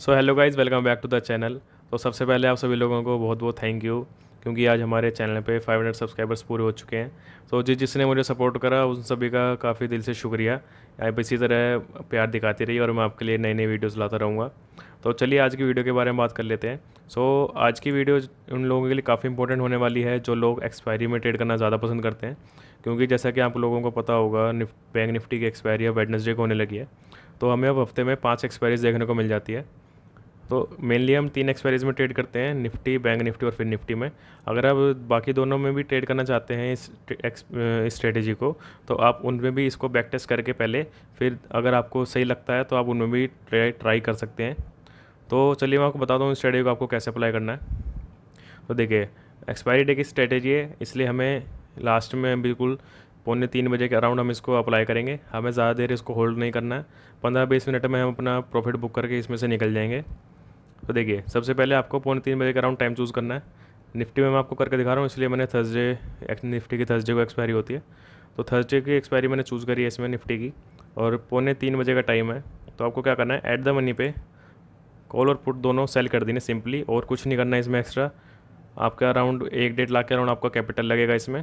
so hello guys welcome back to the channel तो सबसे पहले आप सभी लोगों को बहुत बहुत थैंक यू क्योंकि आज हमारे चैनल पे 500 सब्सक्राइबर्स पूरे हो चुके हैं तो जिस जिसने मुझे सपोर्ट करा उन सभी का काफ़ी दिल से शुक्रिया आप इसी तरह प्यार दिखाती रही और मैं आपके लिए नई नई वीडियोज़ लाता रहूँगा तो चलिए आज की वीडियो के बारे में बात कर लेते हैं सो so, आज की वीडियो उन लोगों के लिए काफ़ी इंपॉर्टेंट होने वाली है जो लोग एक्सपायरी में ट्रेड करना ज़्यादा पसंद करते हैं क्योंकि जैसा कि आप लोगों को पता होगा निफ्ट बैंक निफ्टी की एक्सपायरी अब वेडनेसडे को होने लगी है तो हमें अब हफ्ते में पाँच एक्सपायरीज देखने को मिल जाती है तो मेनली हम तीन एक्सपायरीज में ट्रेड करते हैं निफ्टी बैंक निफ्टी और फिर निफ्टी में अगर आप बाकी दोनों में भी ट्रेड करना चाहते हैं इस स्ट्रेटेजी को तो आप उनमें भी इसको बैक टेस्ट करके पहले फिर अगर आपको सही लगता है तो आप उनमें भी ट्राई कर सकते हैं तो चलिए मैं आपको बता दूँ इस स्ट्रेटेजी को आपको कैसे अप्लाई करना है तो देखिए एक्सपायरी डे की स्ट्रेटेजी है इसलिए हमें लास्ट में बिल्कुल पौने तीन बजे के अराउंड हम इसको अप्लाई करेंगे हमें ज़्यादा देर इसको होल्ड नहीं करना है पंद्रह बीस मिनट में हम अपना प्रॉफिट बुक करके इसमें से निकल जाएंगे तो देखिए सबसे पहले आपको पौने तीन बजे के अराउंड टाइम चूज़ करना है निफ्टी में मैं आपको करके दिखा रहा हूँ इसलिए मैंने थर्सडे निफ्टी की थर्सडे को एक्सपायरी होती है तो थर्सडे की एक्सपायरी मैंने चूज़ करी है इसमें निफ्टी की और पौने तीन बजे का टाइम है तो आपको क्या करना है एट द मनी पे कॉल और पुट दोनों सेल कर देने सिंपली और कुछ नहीं करना है इसमें एक्स्ट्रा आपका अराउंड एक डेढ़ लाख के अराउंड आपका कैपिटल लगेगा इसमें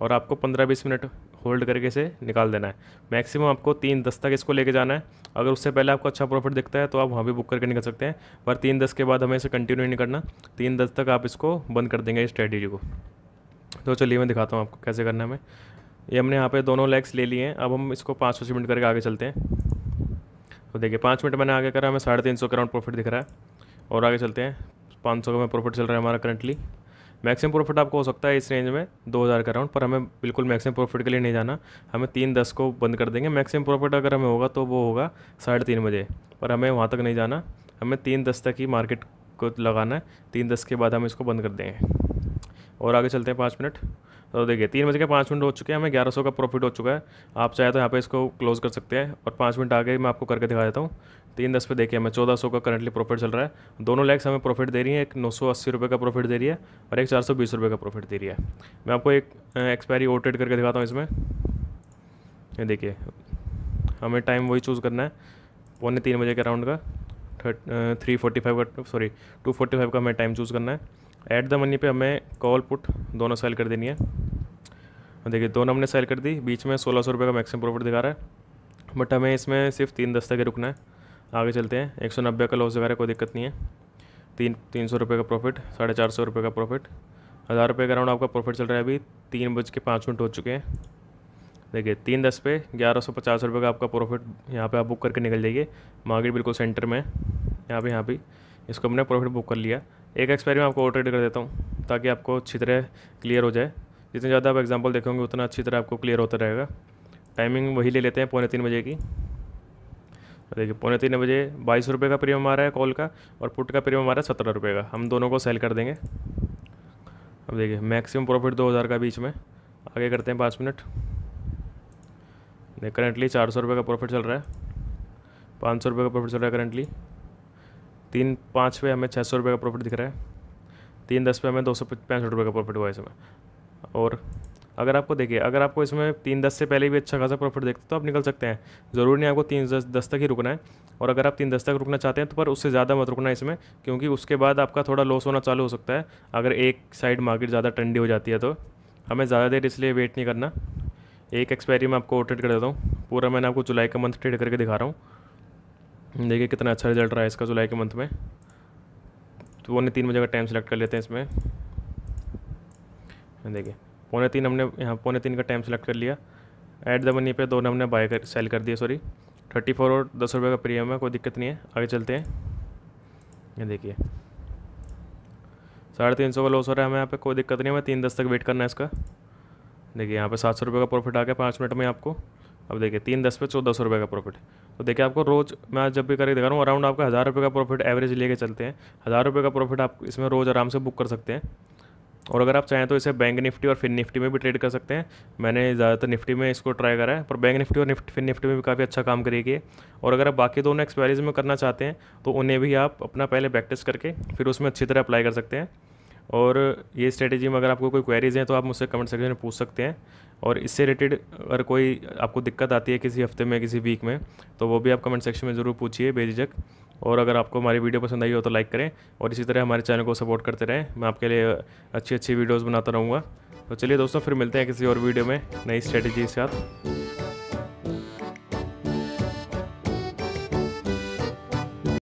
और आपको पंद्रह बीस मिनट होल्ड करके इसे निकाल देना है मैक्सिमम आपको तीन दस तक इसको लेके जाना है अगर उससे पहले आपको अच्छा प्रॉफिट दिखता है तो आप वहाँ भी बुक करके निकल सकते हैं पर तीन दस के बाद हमें इसे कंटिन्यू नहीं करना तीन दस तक आप इसको बंद कर देंगे इस स्ट्रेटेजी को तो चलिए मैं दिखाता हूँ आपको कैसे करना है हमें ये हमने यहाँ पे दोनों लेग्स ले लिए हैं अब हम इसको पाँच सौ मिनट करके आगे चलते हैं तो देखिए पाँच मिनट मैंने आगे करा हमें साढ़े तीन सौ का प्रॉफिट दिख रहा है और आगे चलते हैं पाँच सौ का प्रॉफिट चल रहा है हमारा करंटली मैक्सिमम प्रॉफिट आपको हो सकता है इस रेंज में 2000 के अराउंड पर हमें बिल्कुल मैक्सिमम प्रॉफिट के लिए नहीं जाना हमें तीन दस को बंद कर देंगे मैक्सिमम प्रॉफिट अगर हमें होगा तो वो होगा साढ़े तीन बजे पर हमें वहाँ तक नहीं जाना हमें तीन दस तक ही मार्केट को लगाना है तीन दस के बाद हम इसको बंद कर देंगे और आगे चलते हैं पाँच मिनट तो देखिए तीन बज के पाँच मिनट हो चुके हैं हमें ग्यारह सौ का प्रॉफिट हो चुका है आप चाहे तो यहाँ पे इसको क्लोज़ कर सकते हैं और पाँच मिनट आगे मैं आपको करके दिखा देता हूँ तीन दस पे देखिए हमें चौदह सौ का करंटली प्रॉफिट चल रहा है दोनों लेग्स हमें प्रॉफिट दे रही है एक नौ सौ अस्सी रुपये का प्रॉफिट दे रही है और एक चार सौ बीस रुपये का प्रॉफिट दे रही है मैं आपको एक एक्सपायरी ओटेड करके दिखाता हूँ इसमें ये देखिए हमें टाइम वही चूज़ करना है पौने तीन बजे के अराउंड का थ्री फोर्टी फाइव का सॉरी टू फोर्टी फाइव का हमें टाइम चूज़ करना है ऐट द मनी पे हमें कॉल पुट दोनों सेल कर देनी है देखिए दोनों हमने सेल कर दी बीच में सोलह सौ रुपये का मैक्सिमम प्रॉफिट दिखा रहा है बट हमें इसमें सिर्फ तीन दस तक रुकना है आगे चलते हैं एक सौ नब्बे का लॉस दिखा रहा है कोई दिक्कत नहीं है तीन तीन सौ रुपये का प्रॉफिट साढ़े चार सौ रुपये का प्रॉफिट हज़ार रुपये का राउंड आपका प्रॉफिट चल रहा है अभी तीन बज के पाँच मिनट हो चुके हैं देखिए तीन दस पे ग्यारह सौ पचास रुपये का आपका प्रॉफिट यहाँ पे आप बुक करके निकल जाइए मार्केट बिल्कुल सेंटर में यहाँ पे यहाँ पे इसको हमने प्रॉफिट बुक कर लिया एक एक्सपायरी में आपको ऑटोरेट कर देता हूँ ताकि आपको अच्छी तरह क्लियर हो जाए जितने ज़्यादा आप एग्जाम्पल देखेंगे उतना अच्छी तरह आपको क्लियर होता रहेगा टाइमिंग वही ले लेते हैं पौने तीन बजे की देखिए पौने तीन बजे बाईस रुपये का प्रीमियम आ रहा है कॉल का और पुट का प्रीमियम आ रहा है सत्रह रुपये का हम दोनों को सेल कर देंगे अब देखिए मैक्सिमम प्रॉफिट दो हज़ार का बीच में आगे करते हैं पाँच मिनट नहीं करेंटली चार सौ रुपये का प्रॉफिट चल रहा है पाँच सौ रुपये का प्रॉफिट चल रहा है करेंटली तीन पाँच पे हमें छः सौ रुपये का प्रॉफिट दिख रहा है तीन दस पे हमें दो सौ पैंसठ रुपये का प्रॉफिट हुआ है इसमें और अगर आपको देखिए अगर आपको इसमें तीन दस से पहले भी अच्छा खासा प्रॉफिट देखते तो आप निकल सकते हैं ज़रूरी नहीं आपको तीन दस दस तक ही रुकना है और अगर आप तीन दस तक रुकना चाहते हैं तो पर उससे ज़्यादा मत रुकना इसमें क्योंकि उसके बाद आपका थोड़ा लॉस होना चालू हो सकता है अगर एक साइड मार्केट ज़्यादा ट्रेंडी हो जाती है तो हमें ज़्यादा देर इसलिए वेट नहीं करना एक एक्सपायरी में आपको ट्रेड कर देता हूँ पूरा मैंने आपको जुलाई का मंथ ट्रेड करके दिखा रहा हूँ हम्म, देखिए कितना अच्छा रिजल्ट रहा है इसका जुलाई के मंथ में तो पौने तीन बजे का टाइम सेलेक्ट कर लेते हैं इसमें हाँ, देखिए पौने तीन हमने यहाँ पौने तीन का टाइम सेलेक्ट कर लिया एट द मनी पे दोनों हमने बाय कर सेल कर दिया सॉरी थर्टी फोर और दस रुपये का प्रीमियम है कोई दिक्कत नहीं है आगे चलते हैं ये देखिए साढ़े तीन सौ का लॉस हो रहा है हमें यहाँ पे कोई दिक्कत नहीं है हमें तीन दस तक वेट करना है इसका देखिए यहाँ पे सात सौ रुपये का प्रॉफिट आ गया पाँच मिनट में आपको अब देखिए तीन दस पे चौदह सौ रुपये का प्रॉफिट तो देखिए आपको रोज़ मैं जब भी करके दिखा रहा हूँ अराउंड आपका हज़ार रुपये का प्रॉफिट एवरेज लेके चलते हैं हज़ार रुपये का प्रॉफिट आप इसमें रोज़ आराम से बुक कर सकते हैं और अगर आप चाहें तो इसे बैंक निफ्टी और फिन निफ्टी में भी ट्रेड कर सकते हैं मैंने ज़्यादातर निफ्टी में इसको ट्राई करा है पर बैंक निफ्टी और निफ्टी फिन निफ्टी में भी काफ़ी अच्छा काम करेगी और अगर आप बाकी दोनों एक्सपायरीज में करना चाहते हैं तो उन्हें भी आप अपना पहले प्रैक्टिस करके फिर उसमें अच्छी तरह अप्लाई कर सकते हैं और ये स्ट्रेटेजी में अगर आपको कोई क्वेरीज हैं तो आप मुझसे कमेंट सेक्शन में पूछ सकते हैं और इससे रिलेटेड अगर कोई आपको दिक्कत आती है किसी हफ्ते में किसी वीक में तो वो भी आप कमेंट सेक्शन में ज़रूर पूछिए बेझिझक और अगर आपको हमारी वीडियो पसंद आई हो तो लाइक करें और इसी तरह हमारे चैनल को सपोर्ट करते रहें मैं आपके लिए अच्छी अच्छी वीडियोज़ बनाता रहूँगा तो चलिए दोस्तों फिर मिलते हैं किसी और वीडियो में नई स्ट्रेटेजी के साथ